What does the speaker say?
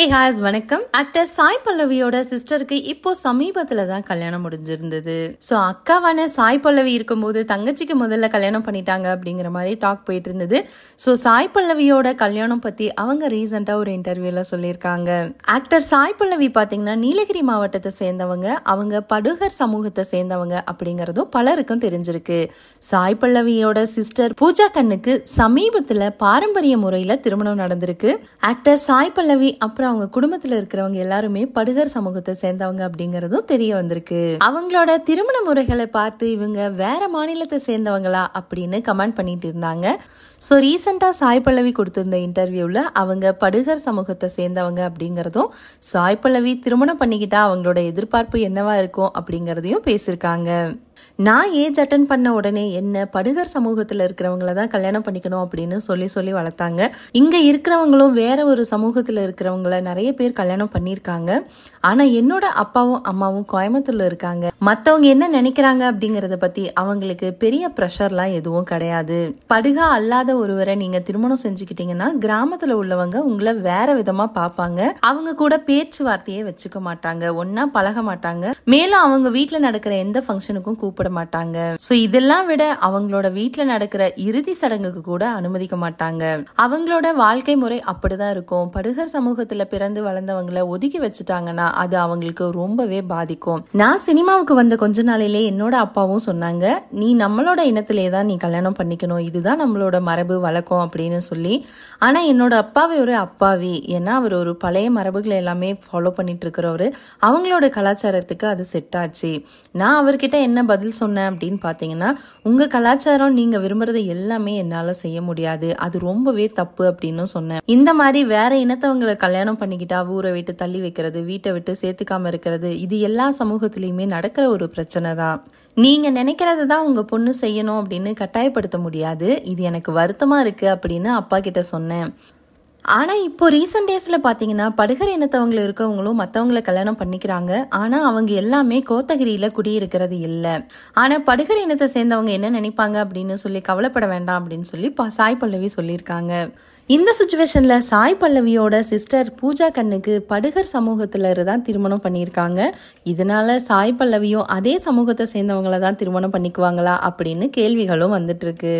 ஏ ஹாய்ஸ் வணக்கம் ஆக்டர் சாய் பல்லவியோட சிஸ்டருக்கு இப்போ சமீபத்துல தான் கல்யாணம் முடிஞ்சிருந்தது ஸோ அக்காவான சாய் பல்லவி இருக்கும்போது தங்கச்சிக்கு முதல்ல கல்யாணம் பண்ணிட்டாங்க அப்படிங்கிற மாதிரி டாக் போயிட்டு இருந்தது ஸோ சாய் பல்லவியோட கல்யாணம் பத்தி அவங்க ரீசெண்டா ஒரு இன்டர்வியூல சொல்லியிருக்காங்க ஆக்டர் சாய் பல்லவி பாத்தீங்கன்னா நீலகிரி மாவட்டத்தை சேர்ந்தவங்க அவங்க படுகர் சமூகத்தை சேர்ந்தவங்க அப்படிங்கறதும் பலருக்கும் தெரிஞ்சிருக்கு சாய் பல்லவியோட சிஸ்டர் பூஜா கண்ணுக்கு சமீபத்துல பாரம்பரிய முறையில திருமணம் நடந்திருக்கு ஆக்டர் சாய் பல்லவி அப்புறம் அவங்க குடும்பத்தில் இருக்கிறவங்க எல்லாருமே படுகர் சமூகத்தை சேர்ந்தவங்க அப்படிங்கறதும் தெரிய வந்திருக்கு அவங்களோட திருமண முறைகளை பார்த்து இவங்க வேற மாநிலத்தை சேர்ந்தவங்களா அப்படின்னு கமெண்ட் பண்ணிட்டு இருந்தாங்க ஸோ ரீசெண்டாக சாய் பல்லவி கொடுத்திருந்த இன்டர்வியூவில் அவங்க படுகர் சமூகத்தை சேர்ந்தவங்க அப்படிங்கிறதும் சாய் பல்லவி திருமணம் பண்ணிக்கிட்டா அவங்களோட எதிர்பார்ப்பு என்னவா இருக்கும் அப்படிங்கிறதையும் பேசியிருக்காங்க நான் ஏஜ் அட்டன் பண்ண உடனே என்ன படுகர் சமூகத்தில் இருக்கிறவங்கள தான் கல்யாணம் பண்ணிக்கணும் அப்படின்னு சொல்லி சொல்லி வளர்த்தாங்க இங்கே இருக்கிறவங்களும் வேற ஒரு சமூகத்தில் இருக்கிறவங்கள நிறைய பேர் கல்யாணம் பண்ணியிருக்காங்க ஆனால் என்னோட அப்பாவும் அம்மாவும் கோயம்புத்தூரில் இருக்காங்க மற்றவங்க என்ன நினைக்கிறாங்க அப்படிங்கிறத பற்றி அவங்களுக்கு பெரிய ப்ரெஷர்லாம் எதுவும் கிடையாது படுகா அல்லாத ஒருவரை நீங்கள் திருமணம் செஞ்சுக்கிட்டீங்கன்னா கிராமத்தில் உள்ளவங்க உங்களை வேற விதமாக பார்ப்பாங்க அவங்க கூட பேச்சுவார்த்தையே வச்சுக்க மாட்டாங்க ஒன்னா பழக மாட்டாங்க மேலும் அவங்க வீட்டில் நடக்கிற எந்த ஃபங்க்ஷனுக்கும் கூப்பிட மாட்டாங்க சோ இதெல்லாம் விட அவங்களோட வீட்டுல நடக்கிற இறுதி சடங்குக்கு கூட அனுமதிக்க மாட்டாங்க அவங்களோட வாழ்க்கை முறை அப்படிதான் இருக்கும் படுகர் சமூகத்துல பிறந்து வளர்ந்தவங்கள ஒதுக்கி வச்சுட்டாங்கன்னா அது அவங்களுக்கு ரொம்பவே பாதிக்கும் நான் சினிமாவுக்கு வந்த கொஞ்ச நாளிலே என்னோட அப்பாவும் சொன்னாங்க நீ நம்மளோட இனத்திலே தான் நீ கல்யாணம் பண்ணிக்கணும் இதுதான் நம்மளோட மரபு வழக்கம் அப்படின்னு சொல்லி ஆனா என்னோட அப்பாவே ஒரு அப்பாவி ஏன்னா அவர் ஒரு பழைய மரபுகளை எல்லாமே ஃபாலோ பண்ணிட்டு இருக்கிறவரு அவங்களோட கலாச்சாரத்துக்கு அது செட் ஆச்சு நான் அவர்கிட்ட என்ன பதில் சொன்னேன் அப்படின்னு பார்த்தீங்கன்னா உங்கள் கலாச்சாரம் நீங்கள் விரும்புறதை எல்லாமே என்னால் செய்ய முடியாது அது ரொம்பவே தப்பு அப்படின்னு சொன்னேன் இந்த மாதிரி வேற இனத்தவங்களை கல்யாணம் பண்ணிக்கிட்டா ஊரை விட்டு தள்ளி வைக்கிறது வீட்டை விட்டு சேர்த்துக்காம இருக்கிறது இது எல்லா சமூகத்திலையுமே நடக்கிற ஒரு பிரச்சனை தான் நீங்கள் நினைக்கிறது தான் உங்கள் பொண்ணு செய்யணும் அப்படின்னு கட்டாயப்படுத்த முடியாது இது எனக்கு வருத்தமாக இருக்குது அப்படின்னு அப்பா கிட்ட சொன்னேன் ஆனால் இப்போ ரீசெண்ட் டேஸில் பார்த்தீங்கன்னா படுகர் இனத்தவங்களை இருக்கவங்களும் மற்றவங்களை கல்யாணம் பண்ணிக்கிறாங்க ஆனால் அவங்க எல்லாமே கோத்தகிரியில் குடியிருக்கிறது இல்லை ஆனால் படுகர் இனத்தை சேர்ந்தவங்க என்ன நினைப்பாங்க அப்படின்னு சொல்லி கவலைப்பட வேண்டாம் அப்படின்னு சொல்லி சாய் பல்லவி சொல்லியிருக்காங்க இந்த சுச்சுவேஷனில் சாய் பல்லவியோட சிஸ்டர் பூஜா கண்ணுக்கு படுகர் சமூகத்தில் தான் திருமணம் பண்ணியிருக்காங்க இதனால சாய் பல்லவியும் அதே சமூகத்தை சேர்ந்தவங்கள தான் திருமணம் பண்ணிக்குவாங்களா அப்படின்னு கேள்விகளும் வந்துட்டு இருக்கு